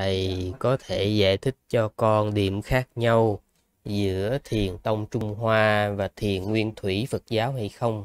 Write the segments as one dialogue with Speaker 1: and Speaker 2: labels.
Speaker 1: thầy dạ. có thể giải thích cho con điểm khác nhau giữa thiền tông Trung Hoa và thiền nguyên thủy Phật giáo hay không?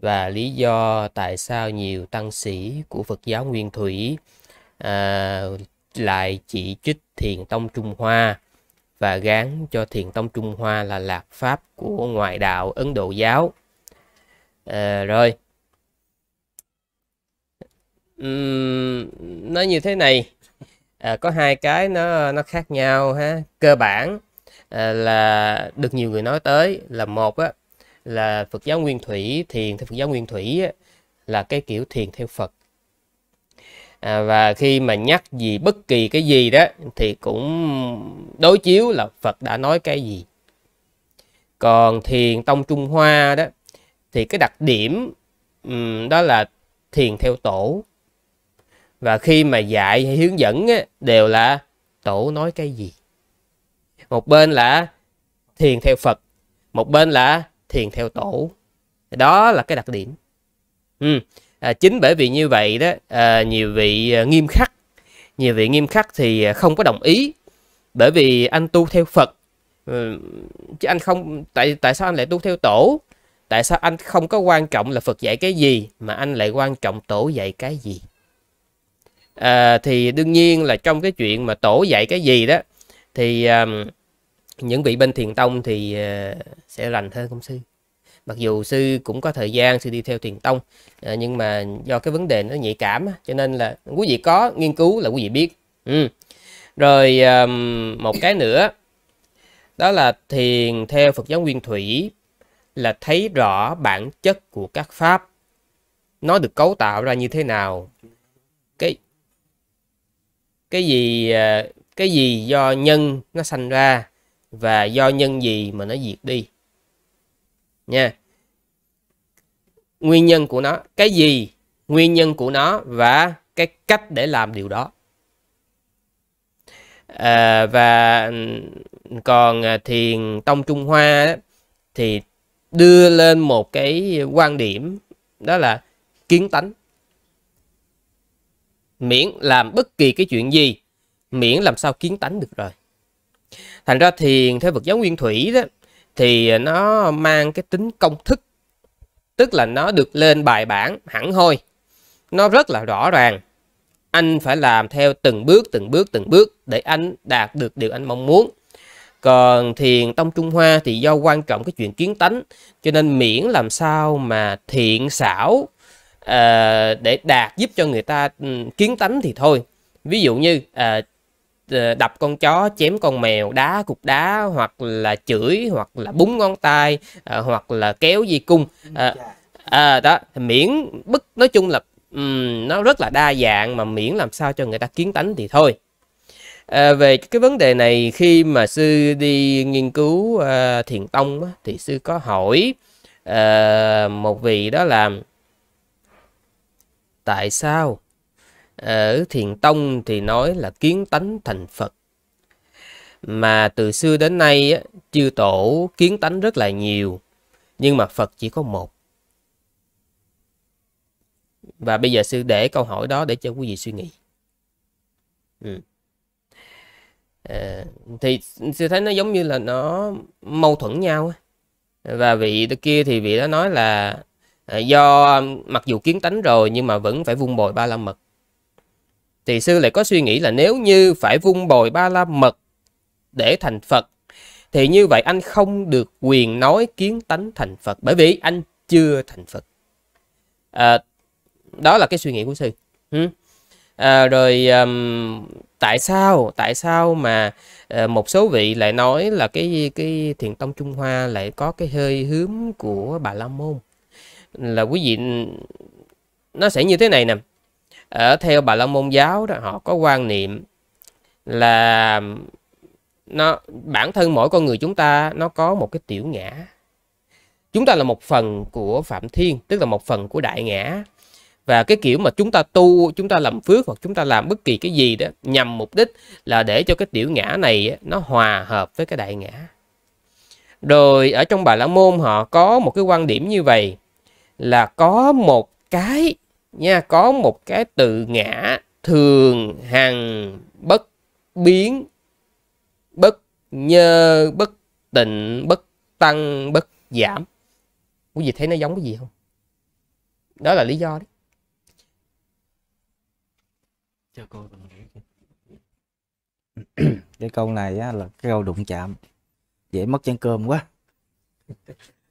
Speaker 1: Và lý do tại sao nhiều tăng sĩ của Phật giáo nguyên thủy à, lại chỉ trích thiền tông Trung Hoa và gán cho thiền tông Trung Hoa là lạc pháp của ngoại đạo Ấn Độ giáo. À, rồi. Uhm, nói như thế này à, có hai cái nó nó khác nhau ha cơ bản à, là được nhiều người nói tới là một á, là Phật giáo Nguyên Thủy thiền theo Phật giáo Nguyên Thủy á, là cái kiểu thiền theo Phật à, và khi mà nhắc gì bất kỳ cái gì đó thì cũng đối chiếu là Phật đã nói cái gì còn thiền tông Trung Hoa đó thì cái đặc điểm um, đó là thiền theo tổ và khi mà dạy hay hướng dẫn á, đều là tổ nói cái gì. Một bên là thiền theo Phật, một bên là thiền theo tổ. Đó là cái đặc điểm. Ừ. À, chính bởi vì như vậy đó, à, nhiều vị à, nghiêm khắc, nhiều vị nghiêm khắc thì à, không có đồng ý. Bởi vì anh tu theo Phật, chứ anh không, tại tại sao anh lại tu theo tổ? Tại sao anh không có quan trọng là Phật dạy cái gì mà anh lại quan trọng tổ dạy cái gì? à, thì đương nhiên là trong cái chuyện mà tổ dạy cái gì đó thì à, những vị bên thiền tông thì à, sẽ lành hơn công sư mặc dù sư cũng có thời gian sư đi theo thiền tông à, nhưng mà do cái vấn đề nó nhạy cảm cho nên là quý vị có nghiên cứu là quý vị biết ừ. rồi à, một cái nữa đó là thiền theo Phật giáo Nguyên Thủy là thấy rõ bản chất của các pháp nó được cấu tạo ra như thế nào cái cái gì à, cái gì do nhân nó sanh ra và do nhân gì mà nó diệt đi nha nguyên nhân của nó cái gì nguyên nhân của nó và cái cách để làm điều đó à, và còn à, thiền tông trung hoa thì đưa lên một cái quan điểm đó là kiến tánh miễn làm bất kỳ cái chuyện gì, miễn làm sao kiến tánh được rồi. Thành ra thiền theo Phật giáo nguyên thủy đó, thì nó mang cái tính công thức, tức là nó được lên bài bản hẳn hoi, nó rất là rõ ràng. Anh phải làm theo từng bước, từng bước, từng bước để anh đạt được điều anh mong muốn. Còn thiền tông Trung Hoa thì do quan trọng cái chuyện kiến tánh, cho nên miễn làm sao mà thiện xảo à, để đạt giúp cho người ta ừ, kiến tánh thì thôi ví dụ như à, đập con chó chém con mèo đá cục đá hoặc là chửi hoặc là búng ngón tay à, hoặc là kéo dây cung à, à, đó miễn bất nói chung là um, nó rất là đa dạng mà miễn làm sao cho người ta kiến tánh thì thôi à, về cái vấn đề này khi mà sư đi nghiên cứu uh, thiền tông á, thì sư có hỏi uh, một vị đó là Tại sao? Ở Thiền Tông thì nói là kiến tánh thành Phật. Mà từ xưa đến nay, chư tổ kiến tánh rất là nhiều, nhưng mà Phật chỉ có một. Và bây giờ sư để câu hỏi đó để cho quý vị suy nghĩ. Ừ. À, thì sư thấy nó giống như là nó mâu thuẫn nhau. Và vị kia thì vị đó nói là Ờ, do um, mặc dù kiến tánh rồi nhưng mà vẫn phải vung bồi ba la mật thì sư lại có suy nghĩ là nếu như phải vung bồi ba la mật để thành phật thì như vậy anh không được quyền nói kiến tánh thành phật bởi vì anh chưa thành phật à, đó là cái suy nghĩ của sư à, rồi um, tại sao tại sao mà uh, một số vị lại nói là cái cái thiền tông trung hoa lại có cái hơi hướng của bà la môn là quý vị nó sẽ như thế này nè ở theo bà la môn giáo đó họ có quan niệm là nó bản thân mỗi con người chúng ta nó có một cái tiểu ngã chúng ta là một phần của phạm thiên tức là một phần của đại ngã và cái kiểu mà chúng ta tu chúng ta làm phước hoặc chúng ta làm bất kỳ cái gì đó nhằm mục đích là để cho cái tiểu ngã này nó hòa hợp với cái đại ngã rồi ở trong bà la môn họ có một cái quan điểm như vậy là có một cái nha có một cái từ ngã thường hằng bất biến bất nhơ bất tịnh bất tăng bất giảm quý vị thấy nó giống cái gì không đó là lý do đấy
Speaker 2: cho cô cái câu này á, là cái câu đụng chạm dễ mất chén cơm quá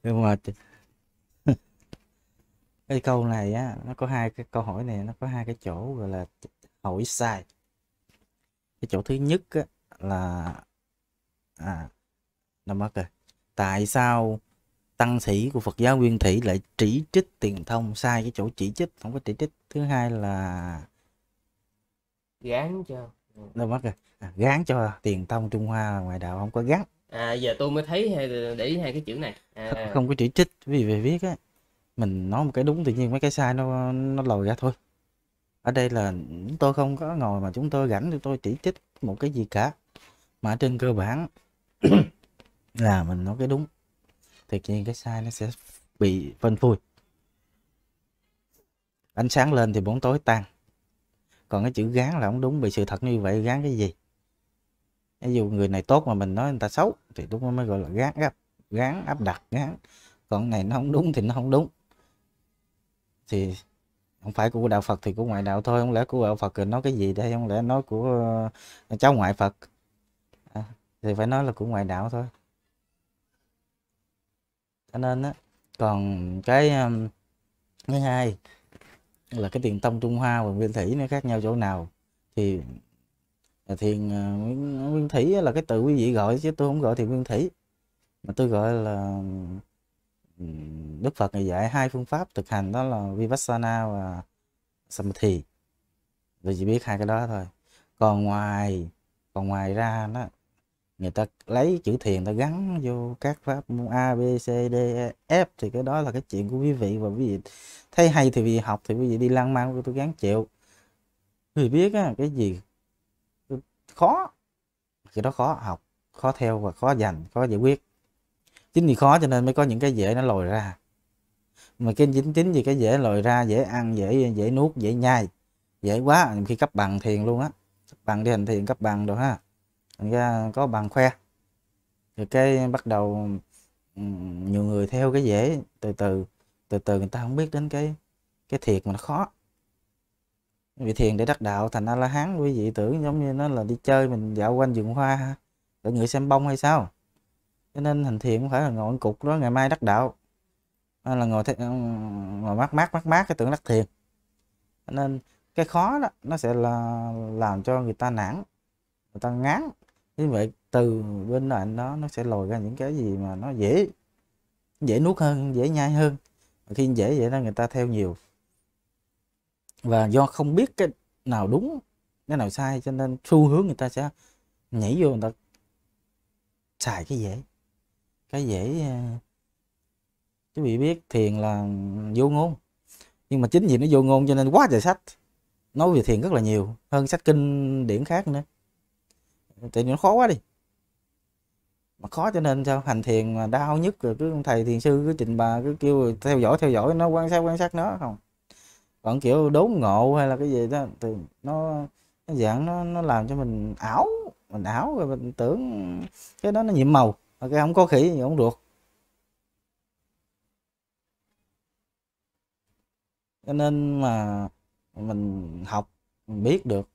Speaker 2: nhưng mà cái câu này á nó có hai cái câu hỏi này nó có hai cái chỗ gọi là hỏi sai cái chỗ thứ nhất á, là à nó mất rồi tại sao tăng sĩ của Phật giáo Nguyên Thủy lại chỉ trích tiền thông sai cái chỗ chỉ trích không có chỉ trích thứ hai là
Speaker 1: gán cho đâu
Speaker 2: mất rồi à, gán cho tiền thông Trung Hoa ngoài đạo không có gán
Speaker 1: à giờ tôi mới thấy hay để ý hai cái chữ này à. không
Speaker 2: có chỉ trích vì về viết á mình nói một cái đúng tự nhiên mấy cái sai nó nó lòi ra thôi ở đây là chúng tôi không có ngồi mà chúng tôi gánh chúng tôi chỉ trích một cái gì cả mà trên cơ bản là mình nói cái đúng thì nhiên cái sai nó sẽ bị phân phui ánh sáng lên thì bóng tối tan còn cái chữ gán là không đúng bị sự thật như vậy gán cái gì ví dụ người này tốt mà mình nói người ta xấu thì đúng mới gọi là gán áp gán áp đặt gán còn này nó không đúng thì nó không đúng thì không phải của đạo Phật thì của ngoại đạo thôi không lẽ của đạo Phật thì nói cái gì đây không lẽ nói của ờ, cháu ngoại Phật à, thì phải nói là của ngoại đạo thôi cho nên á còn cái thứ hai là cái tiền tông Trung Hoa và Nguyên Thủy nó khác nhau chỗ nào thì à, thiền ờ, Nguyên Thủy là cái từ quý vị gọi chứ tôi không gọi thì Nguyên Thủy mà tôi gọi là Đức Phật này dạy hai phương pháp thực hành đó là Vipassana và Samadhi. Tôi chỉ biết hai cái đó thôi. Còn ngoài còn ngoài ra nó người ta lấy chữ thiền ta gắn vô các pháp A B C D e, F thì cái đó là cái chuyện của quý vị và quý vị thấy hay thì vì học thì quý vị đi lang mang tôi gắn chịu. Người biết á, cái gì khó cái đó khó học khó theo và khó dành khó giải quyết chính vì khó cho nên mới có những cái dễ nó lồi ra mà cái chính chính vì cái dễ lồi ra dễ ăn dễ dễ nuốt dễ nhai dễ quá khi cấp bằng thiền luôn á bằng đi hành thiền cấp bằng rồi ha thành ra có bằng khoe thì cái bắt đầu nhiều người theo cái dễ từ từ từ từ người ta không biết đến cái cái thiệt mà nó khó vì thiền để đắc đạo thành a la hán quý vị tưởng giống như nó là đi chơi mình dạo quanh vườn hoa ha, để người xem bông hay sao cho nên hành thiền không phải là ngồi cục đó ngày mai đắc đạo à, là ngồi thế, ngồi mát mát mát mát cái tưởng đắc thiền cho nên cái khó đó nó sẽ là làm cho người ta nản người ta ngán như vậy từ bên cạnh đó nó sẽ lồi ra những cái gì mà nó dễ dễ nuốt hơn dễ nhai hơn khi dễ vậy đó người ta theo nhiều và do không biết cái nào đúng cái nào sai cho nên xu hướng người ta sẽ nhảy vô người ta xài cái dễ cái dễ ờ, chú bị biết thiền là vô ngôn nhưng mà chính vì nó vô ngôn cho nên quá trời sách nói về thiền rất là nhiều hơn sách kinh điển khác nữa tại vì nó khó quá đi mà khó cho nên sao hành thiền mà đau nhất rồi cứ thầy thiền sư cứ trình bà cứ kêu theo dõi theo dõi nó quan sát quan sát nó không còn kiểu đốn ngộ hay là cái gì đó thì nó nó dạng nó nó làm cho mình ảo mình ảo rồi mình tưởng cái đó nó nhiệm màu mà cái không có khỉ thì không được cho nên mà mình học mình biết được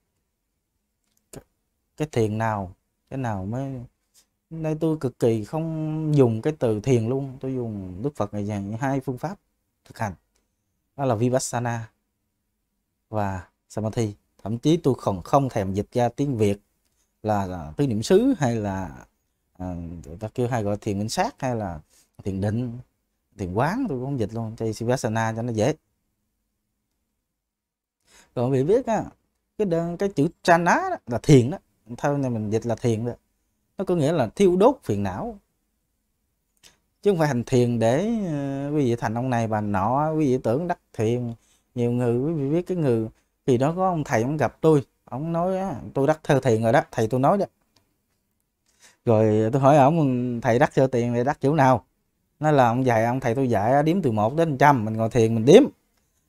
Speaker 2: cái, thiền nào cái nào mới đây tôi cực kỳ không dùng cái từ thiền luôn tôi dùng đức phật này dạy hai phương pháp thực hành đó là vipassana và samadhi thậm chí tôi còn không thèm dịch ra tiếng việt là tứ niệm xứ hay là à, ta kêu hay gọi thiền minh sát hay là thiền định thiền quán tôi cũng dịch luôn chơi sivasana cho nó dễ còn vì biết á cái đơn cái chữ chana đó là thiền đó theo này mình dịch là thiền đó nó có nghĩa là thiêu đốt phiền não chứ không phải hành thiền để uh, quý vị thành ông này bà nọ quý vị tưởng đắc thiền nhiều người quý vị biết cái người thì đó có ông thầy ông gặp tôi ông nói tôi đắc thơ thiền rồi đó thầy tôi nói đó rồi tôi hỏi ông thầy đắc sơ tiền thì đắc kiểu nào nó là ông dạy ông thầy tôi dạy đếm từ 1 đến trăm mình ngồi thiền mình đếm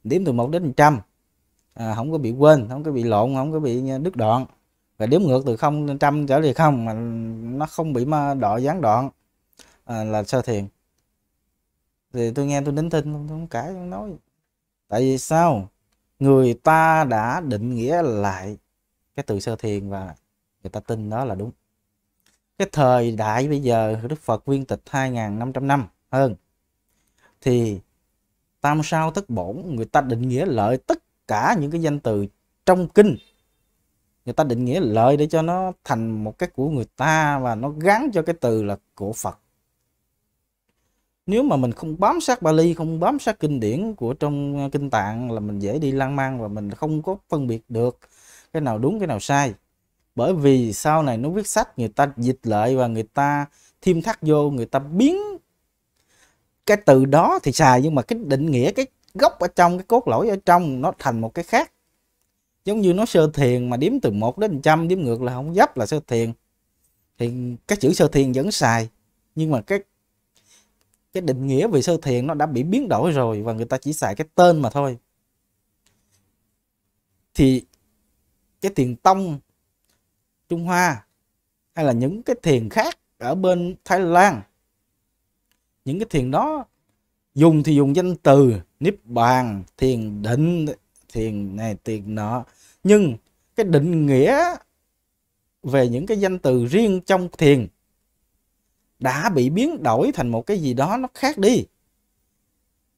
Speaker 2: đếm từ 1 đến trăm à, không có bị quên không có bị lộn không có bị à, đứt đoạn và đếm ngược từ không đến trăm trở về không mà nó không bị ma đọ gián đoạn à, là sơ thiền thì tôi nghe tôi đính tin tôi không cãi không nói tại vì sao người ta đã định nghĩa lại cái từ sơ thiền và người ta tin đó là đúng cái thời đại bây giờ Đức Phật viên tịch 2.500 năm hơn thì tam sao tất bổn người ta định nghĩa lợi tất cả những cái danh từ trong kinh người ta định nghĩa lợi để cho nó thành một cái của người ta và nó gắn cho cái từ là của Phật nếu mà mình không bám sát Bali không bám sát kinh điển của trong ờ, kinh tạng là mình dễ đi lang mang và mình không có phân biệt được cái nào đúng cái nào sai bởi vì sau này nó viết sách người ta dịch lại và người ta thêm thắt vô người ta biến cái từ đó thì xài nhưng mà cái định nghĩa cái gốc ở trong cái cốt lõi ở trong nó thành một cái khác giống như nó sơ thiền mà đếm từ 1 đến trăm đếm ngược là không dấp là sơ thiền thì cái chữ sơ thiền vẫn xài nhưng mà cái cái định nghĩa về sơ thiền nó đã bị biến đổi rồi và người ta chỉ xài cái tên mà thôi thì cái thiền tông Trung Hoa hay là những cái thiền khác ở bên Thái Lan những cái thiền đó dùng thì dùng danh từ niết bàn thiền định thiền này thiền nọ nhưng cái định nghĩa về những cái danh từ riêng trong thiền đã bị biến đổi thành một cái gì đó nó khác đi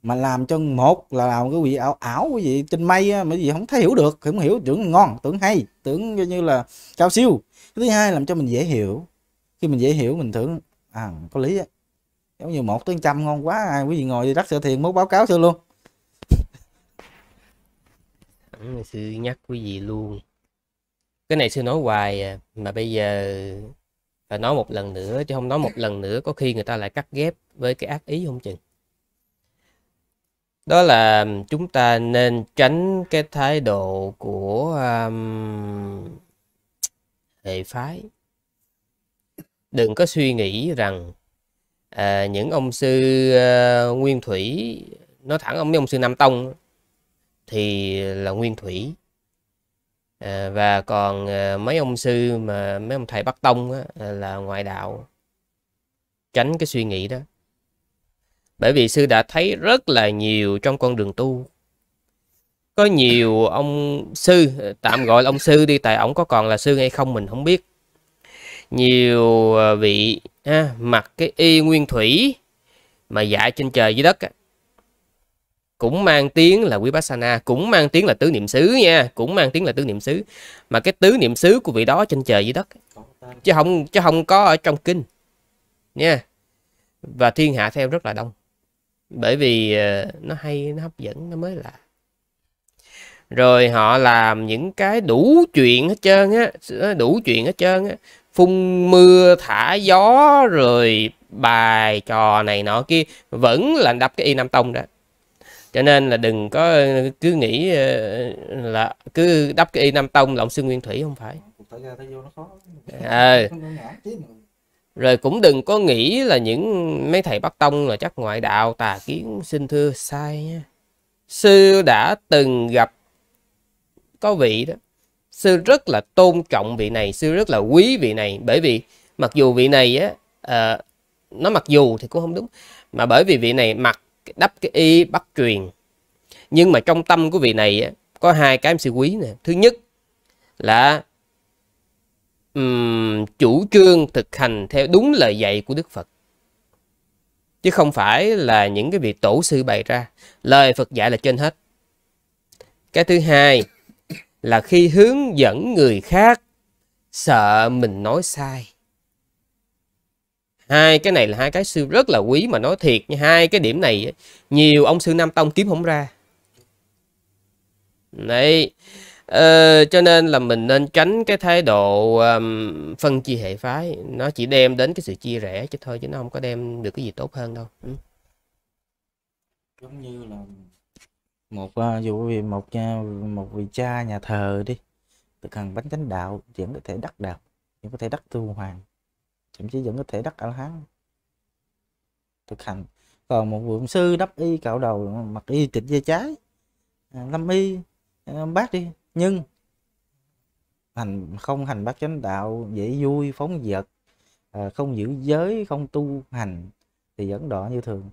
Speaker 2: mà làm cho một là làm cái vị ảo ảo cái gì, trên mây á, mấy gì không thấy hiểu được không hiểu tưởng ngon tưởng hay tưởng như là cao siêu cái thứ hai làm cho mình dễ hiểu khi mình dễ hiểu mình tưởng à có lý á giống như một tới trăm ngon quá ai quý vị ngồi đắc sở thiền muốn báo cáo sơ luôn
Speaker 1: Sư nhắc quý vị luôn cái này sư nói hoài à, mà bây giờ phải nói một lần nữa chứ không nói một lần nữa có khi người ta lại cắt ghép với cái ác ý không chừng đó là chúng ta nên tránh cái thái độ của um, hệ phái đừng có suy nghĩ rằng à, những ông sư à, nguyên thủy nói thẳng ông ông sư nam tông thì là nguyên thủy à, và còn à, mấy ông sư mà mấy ông thầy bắc tông á, là ngoại đạo tránh cái suy nghĩ đó bởi vì sư đã thấy rất là nhiều trong con đường tu. Có nhiều ông sư, tạm gọi là ông sư đi, tại ổng có còn là sư hay không mình không biết. Nhiều ờ, vị ha, mặc cái y nguyên thủy mà dạy trên trời dưới đất cũng mang tiếng là quý Vipassana, cũng mang tiếng là tứ niệm xứ nha, cũng mang tiếng là tứ niệm xứ. Mà cái tứ niệm xứ của vị đó trên trời dưới đất chứ không chứ không có ở trong kinh nha. Và thiên hạ theo rất là đông bởi vì ờ, nó hay nó hấp dẫn nó mới lạ rồi họ làm những cái đủ chuyện hết trơn á ờ, đủ chuyện hết trơn á phun mưa thả gió rồi bài trò này nọ kia vẫn là đập cái y nam tông đó cho nên là đừng có ờ, cứ nghĩ là cứ đắp cái y nam tông lộng xương nguyên thủy không phải ờ rồi cũng đừng có nghĩ là những mấy thầy Bắc Tông là chắc ngoại đạo tà kiến xin thưa sai nha. Sư đã từng gặp có vị đó. Sư rất là tôn trọng vị này, sư rất là quý vị này. Bởi vì mặc dù vị này á, à, nó mặc dù thì cũng không đúng. Mà bởi vì vị này mặc đắp cái y bắt truyền. Nhưng mà trong tâm của vị này á, có hai cái em sư quý nè. Thứ nhất là um, chủ trương thực hành theo đúng lời dạy của Đức Phật. Chứ không phải là những cái việc tổ sư bày ra. Lời Phật dạy là trên hết. Cái thứ hai là khi hướng dẫn người khác sợ mình nói sai. Hai cái này là hai cái sư rất là quý mà nói thiệt nha. Hai cái điểm này nhiều ông sư Nam Tông kiếm không ra. Đấy Ờ, cho nên là mình nên tránh cái thái độ um, phân chia hệ phái nó chỉ đem đến cái sự chia rẽ chứ thôi chứ nó không có đem được cái gì tốt hơn đâu
Speaker 2: ừ. giống như là một ờ, dù vì một một vị cha nhà thờ đi thực hành bánh chánh đạo vẫn có thể đắc đạo vẫn có thể đắc tu hoàng thậm chí vẫn có thể đắc a hán thực hành còn một vượng sư đắp y cạo đầu mặc y tịch dây trái à, lâm y à, bác đi nhưng hành không hành bác chánh đạo dễ vui phóng dật ờ, không giữ giới không tu hành thì vẫn đỏ như thường